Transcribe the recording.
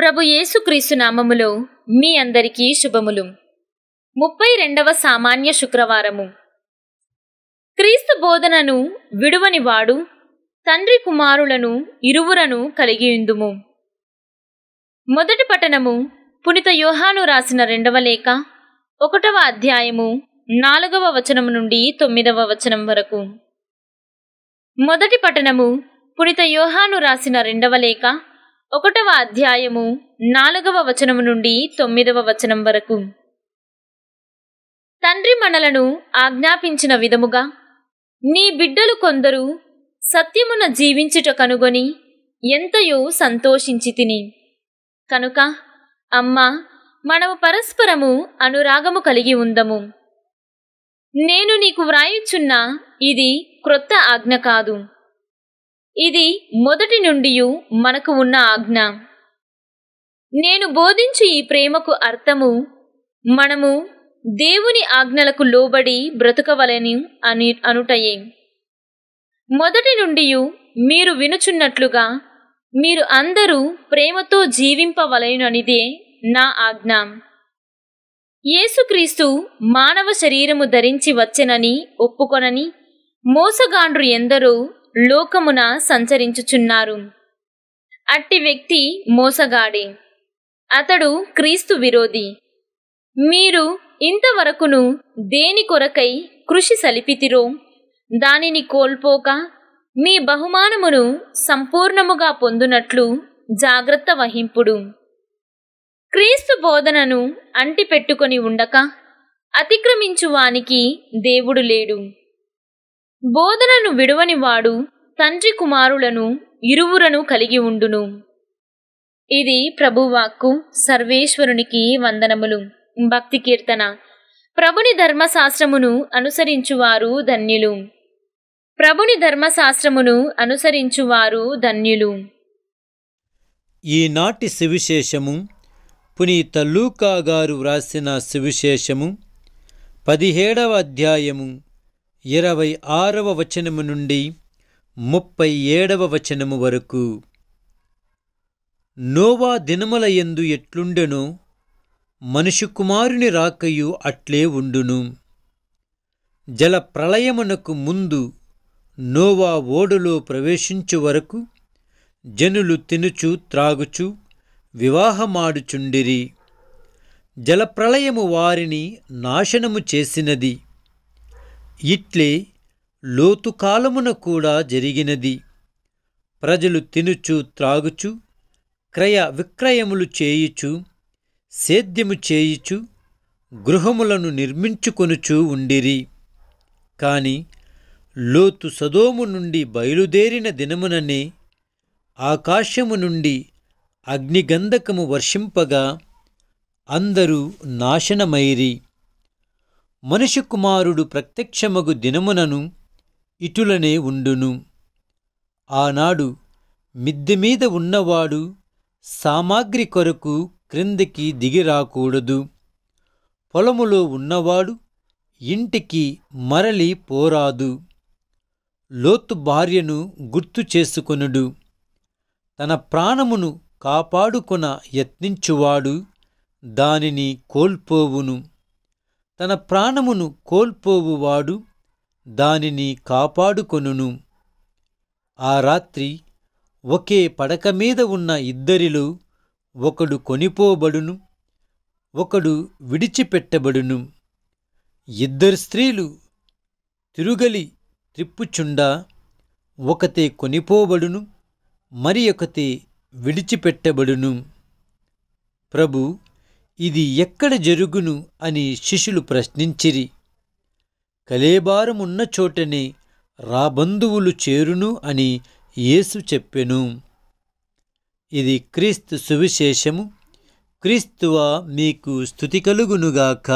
ప్రభు యేసుక్రీస్తు నామములో మీ అందరికీ శుభములు ముప్పై రెండవ సామాన్య శుక్రవారము క్రీస్తు బోధనను విడువని వాడు తండ్రి కుమారులను ఇరువురను కలిగియుందుము మొదటి పట్టణము పునిత యోహాను రాసిన రెండవ లేఖ ఒకటవ అధ్యాయము నాలుగవ వచనం నుండి తొమ్మిదవ వచనం వరకు మొదటి పట్టణము పునిత యోహాను రాసిన రెండవ లేఖ ఒకటవ అధ్యాయము నాలుగవ వచనము నుండి తొమ్మిదవ వచనం వరకు తండ్రి మనలను ఆజ్ఞాపించిన విధముగా నీ బిడ్డలు కొందరు సత్యమున జీవించుట కనుగొని ఎంతయో సంతోషించి తిని కనుక అమ్మ మనము పరస్పరము అనురాగము కలిగి ఉందము నేను నీకు వ్రాయిచున్న ఇది క్రొత్త ఆజ్ఞ కాదు ఇది మొదటి నుండి మనకు ఉన్న ఆజ్ఞ నేను బోధించి ఈ ప్రేమకు అర్థము మనము దేవుని ఆజ్ఞలకు లోబడి బ్రతకవలని అని అనుటయే మొదటి నుండి మీరు వినుచున్నట్లుగా మీరు అందరూ ప్రేమతో జీవింపవలెననిదే నా ఆజ్ఞ యేసుక్రీస్తు మానవ శరీరము ధరించి వచ్చెనని ఒప్పుకొనని మోసగాండ్రు ఎందరో లోకమున సంచరించుచున్నారు అట్టి వ్యక్తి మోసగాడే అతడు క్రీస్తు విరోధి మీరు ఇంతవరకును దేని కొరకై కృషి సలిపితిరో దానిని కోల్పోక మీ బహుమానమును సంపూర్ణముగా పొందునట్లు జాగ్రత్త వహింపుడు క్రీస్తు బోధనను అంటిపెట్టుకొని ఉండక అతిక్రమించువానికి దేవుడు లేడు బోధనను వాడు తండ్రి కుమారులను ఇరువురను కలిగి ఉండును ఇది ప్రభువాక్కు సర్వేశ్వరునికి వందనములు భక్తి కీర్తన ప్రభుని ధర్మశాస్త్రమును అనుసరించువారు ధన్యులు ప్రభుని ధర్మశాస్త్రమును అనుసరించువారు ధన్యులు ఈనాటి సువిశేషము పునీత లూకా గారు వ్రాసిన సువిశేషము పదిహేడవ అధ్యాయము ఇరవై ఆరవ వచనము నుండి ముప్పై ఏడవ వచనము వరకు నోవా దినముల ఎందు ఎట్లుండెను మనుషు కుమారుని రాకయు అట్లే ఉండును జల ప్రళయమునకు ముందు నోవా ఓడలో ప్రవేశించు వరకు జనులు తినుచు త్రాగుచు వివాహమాడుచుండిరి జలప్రళయము వారిని నాశనము చేసినది ఇట్లే లోతుకాలమున కూడా జరిగినది ప్రజలు తినుచు త్రాగుచు క్రయ విక్రయములు చేయుచు సేద్యము చేయుచు గృహములను నిర్మించుకొనుచూ ఉండిరి కాని లోతు సదోము నుండి బయలుదేరిన దినముననే ఆకాశము నుండి అగ్నిగంధకము వర్షింపగా అందరూ నాశనమైరి మనిషి కుమారుడు ప్రత్యక్షమగు దినమునను ఇటులనే ఉండును ఆనాడు మిద్దె మీద ఉన్నవాడు సామాగ్రి కొరకు క్రిందికి దిగిరాకూడదు పొలములో ఉన్నవాడు ఇంటికి మరలి పోరాదు లోతు భార్యను గుర్తు చేసుకొనుడు తన ప్రాణమును కాపాడుకున యత్నించువాడు దానిని కోల్పోవును తన ప్రాణమును కోల్పోవువాడు దానిని కాపాడుకొనును ఆ రాత్రి ఒకే పడక మీద ఉన్న ఇద్దరిలో ఒకడు కొనిపోబడును ఒకడు విడిచిపెట్టబడును ఇద్దరు స్త్రీలు తిరుగలి త్రిప్పుచుండా ఒకతే కొనిపోబడును మరి ఒకతే విడిచిపెట్టబడును ప్రభు ఇది ఎక్కడ జరుగును అని శిష్యులు ప్రశ్నించిరి కలేబారమున్న చోటనే రాబంధువులు చేరును అని యేసు చెప్పెను ఇది క్రీస్తు సువిశేషము క్రీస్తువా మీకు స్థుతి కలుగునుగాక